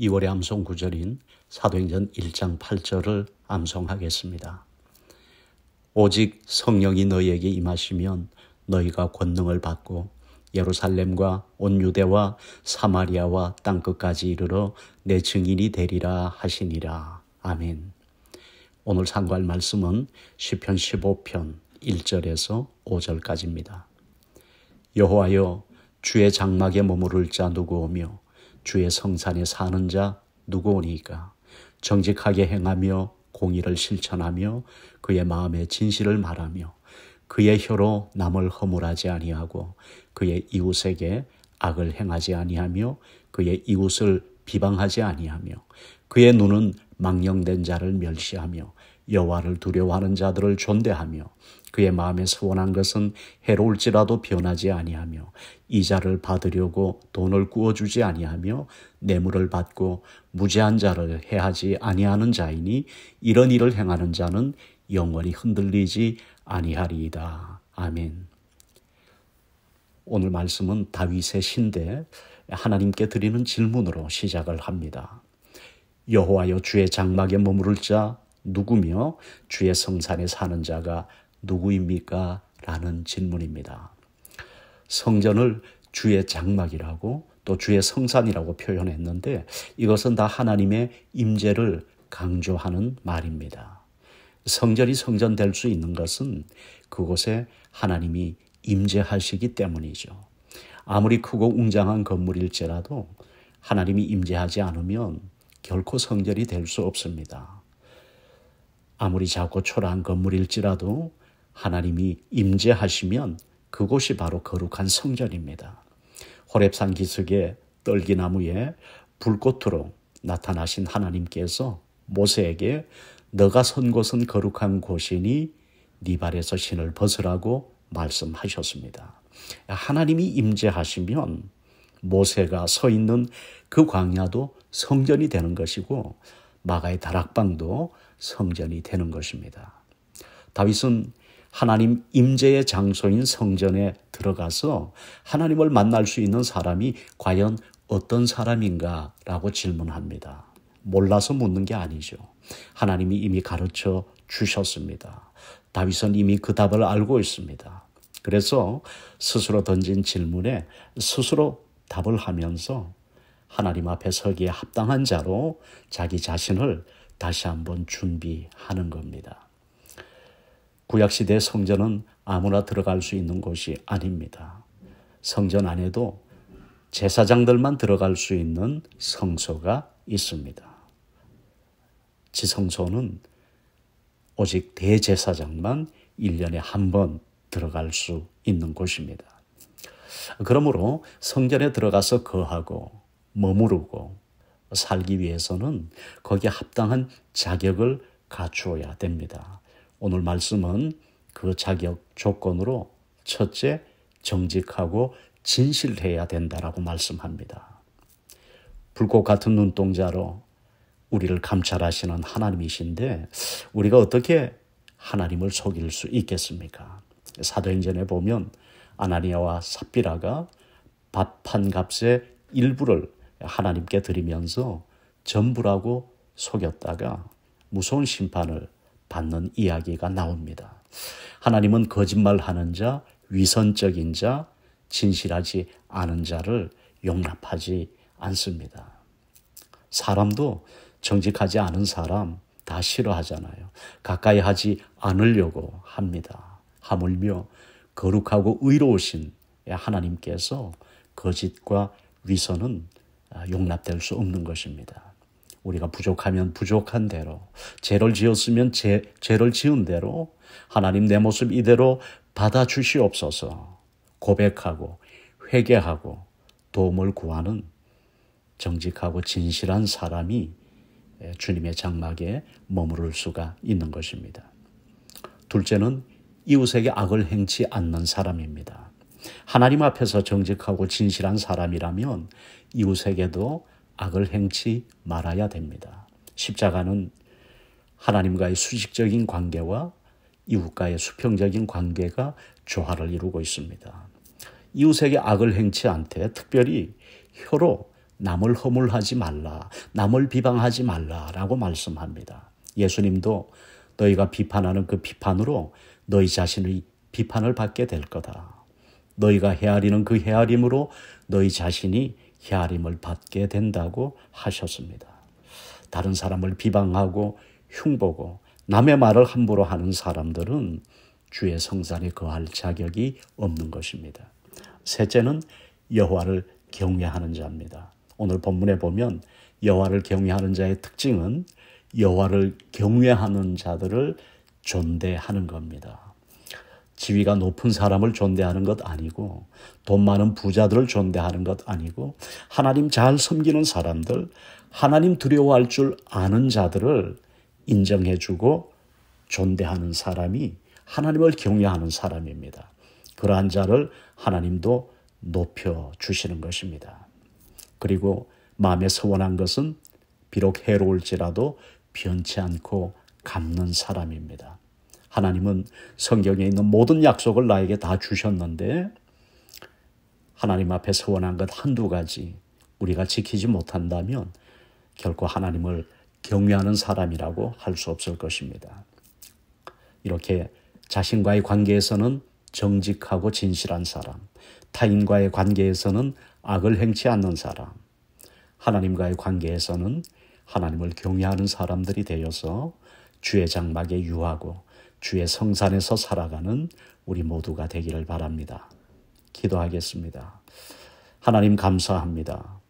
2월의 암송 구절인 사도행전 1장 8절을 암송하겠습니다. 오직 성령이 너희에게 임하시면 너희가 권능을 받고 예루살렘과 온 유대와 사마리아와 땅 끝까지 이르러 내 증인이 되리라 하시니라. 아멘. 오늘 상고할 말씀은 시편 15편 1절에서 5절까지입니다. 여호와여 주의 장막에 머무를 자 누구오며 주의 성산에 사는 자 누구오니까 정직하게 행하며 공의를 실천하며 그의 마음의 진실을 말하며 그의 혀로 남을 허물하지 아니하고 그의 이웃에게 악을 행하지 아니하며 그의 이웃을 비방하지 아니하며 그의 눈은 망령된 자를 멸시하며 여호와를 두려워하는 자들을 존대하며 그의 마음에 서원한 것은 해로울지라도 변하지 아니하며 이자를 받으려고 돈을 구워주지 아니하며 뇌물을 받고 무죄한 자를 해하지 아니하는 자이니 이런 일을 행하는 자는 영원히 흔들리지 아니하리이다. 아멘. 오늘 말씀은 다윗의 신데 하나님께 드리는 질문으로 시작을 합니다. 여호와여 주의 장막에 머무를 자 누구며 주의 성산에 사는 자가 누구입니까? 라는 질문입니다. 성전을 주의 장막이라고 또 주의 성산이라고 표현했는데 이것은 다 하나님의 임재를 강조하는 말입니다. 성전이 성전될 수 있는 것은 그곳에 하나님이 임재하시기 때문이죠. 아무리 크고 웅장한 건물일지라도 하나님이 임재하지 않으면 결코 성전이 될 수 없습니다. 아무리 작고 초라한 건물일지라도 하나님이 임재하시면 그곳이 바로 거룩한 성전입니다. 호랩산 기슭의 떨기나무에 불꽃으로 나타나신 하나님께서 모세에게 너가 선 곳은 거룩한 곳이니 네 발에서 신을 벗으라고 말씀하셨습니다. 하나님이 임재하시면 모세가 서 있는 그 광야도 성전이 되는 것이고 마가의 다락방도 성전이 되는 것입니다. 다윗은 하나님 임재의 장소인 성전에 들어가서 하나님을 만날 수 있는 사람이 과연 어떤 사람인가라고 질문합니다. 몰라서 묻는 게 아니죠. 하나님이 이미 가르쳐 주셨습니다. 다윗은 이미 그 답을 알고 있습니다. 그래서 스스로 던진 질문에 스스로 답을 하면서 하나님 앞에 서기에 합당한 자로 자기 자신을 다시 한번 준비하는 겁니다. 구약시대 성전은 아무나 들어갈 수 있는 곳이 아닙니다. 성전 안에도 제사장들만 들어갈 수 있는 성소가 있습니다. 지성소는 오직 대제사장만 1년에 한 번 들어갈 수 있는 곳입니다. 그러므로 성전에 들어가서 거하고 머무르고 살기 위해서는 거기에 합당한 자격을 갖추어야 됩니다. 오늘 말씀은 그 자격 조건으로 첫째 정직하고 진실해야 된다라고 말씀합니다. 불꽃 같은 눈동자로 우리를 감찰하시는 하나님이신데 우리가 어떻게 하나님을 속일 수 있겠습니까? 사도행전에 보면 아나니아와 삽비라가 밥 한 값의 일부를 하나님께 드리면서 전부라고 속였다가 무서운 심판을 받는 이야기가 나옵니다. 하나님은 거짓말하는 자, 위선적인 자, 진실하지 않은 자를 용납하지 않습니다. 사람도 정직하지 않은 사람 다 싫어하잖아요. 가까이 하지 않으려고 합니다. 하물며 거룩하고 의로우신 하나님께서 거짓과 위선은 용납될 수 없는 것입니다. 우리가 부족하면 부족한 대로, 죄를 지었으면 죄, 죄를 지은 대로, 하나님 내 모습 이대로 받아주시옵소서 고백하고 회개하고 도움을 구하는 정직하고 진실한 사람이 주님의 장막에 머무를 수가 있는 것입니다. 둘째는 이웃에게 악을 행치 않는 사람입니다. 하나님 앞에서 정직하고 진실한 사람이라면 이웃에게도 악을 행치 말아야 됩니다. 십자가는 하나님과의 수직적인 관계와 이웃과의 수평적인 관계가 조화를 이루고 있습니다. 이웃에게 악을 행치 않되 특별히 혀로 남을 허물하지 말라, 남을 비방하지 말라라고 말씀합니다. 예수님도 너희가 비판하는 그 비판으로 너희 자신의 비판을 받게 될 거다. 너희가 헤아리는 그 헤아림으로 너희 자신이 헤아림을 받게 된다고 하셨습니다. 다른 사람을 비방하고 흉보고 남의 말을 함부로 하는 사람들은 주의 성산에 거할 자격이 없는 것입니다. 셋째는 여호와를 경외하는 자입니다. 오늘 본문에 보면 여호와를 경외하는 자의 특징은 여호와를 경외하는 자들을 존대하는 겁니다. 지위가 높은 사람을 존대하는 것 아니고 돈 많은 부자들을 존대하는 것 아니고 하나님 잘 섬기는 사람들 하나님 두려워할 줄 아는 자들을 인정해주고 존대하는 사람이 하나님을 경외하는 사람입니다. 그러한 자를 하나님도 높여 주시는 것입니다. 그리고 마음에 서원한 것은 비록 해로울지라도 변치 않고 갚는 사람입니다. 하나님은 성경에 있는 모든 약속을 나에게 다 주셨는데 하나님 앞에 서원한 것 한두 가지 우리가 지키지 못한다면 결코 하나님을 경외하는 사람이라고 할 수 없을 것입니다. 이렇게 자신과의 관계에서는 정직하고 진실한 사람, 타인과의 관계에서는 악을 행치 않는 사람, 하나님과의 관계에서는 하나님을 경외하는 사람들이 되어서 주의 장막에 유하고 주의 성산에서 살아가는 우리 모두가 되기를 바랍니다. 기도하겠습니다. 하나님 감사합니다.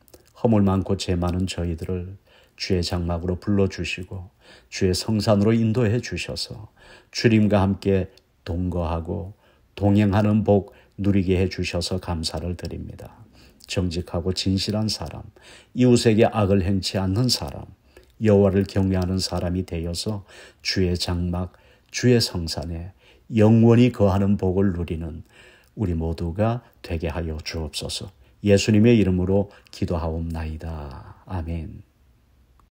허물 많고 죄 많은 저희들을 주의 장막으로 불러주시고 주의 성산으로 인도해 주셔서 주님과 함께 동거하고 동행하는 복 누리게 해 주셔서 감사를 드립니다. 정직하고 진실한 사람, 이웃에게 악을 행치 않는 사람, 여호와를 경외하는 사람이 되어서 주의 장막 주의 성산에 영원히 거하는 복을 누리는 우리 모두가 되게 하여 주옵소서. 예수님의 이름으로 기도하옵나이다. 아멘.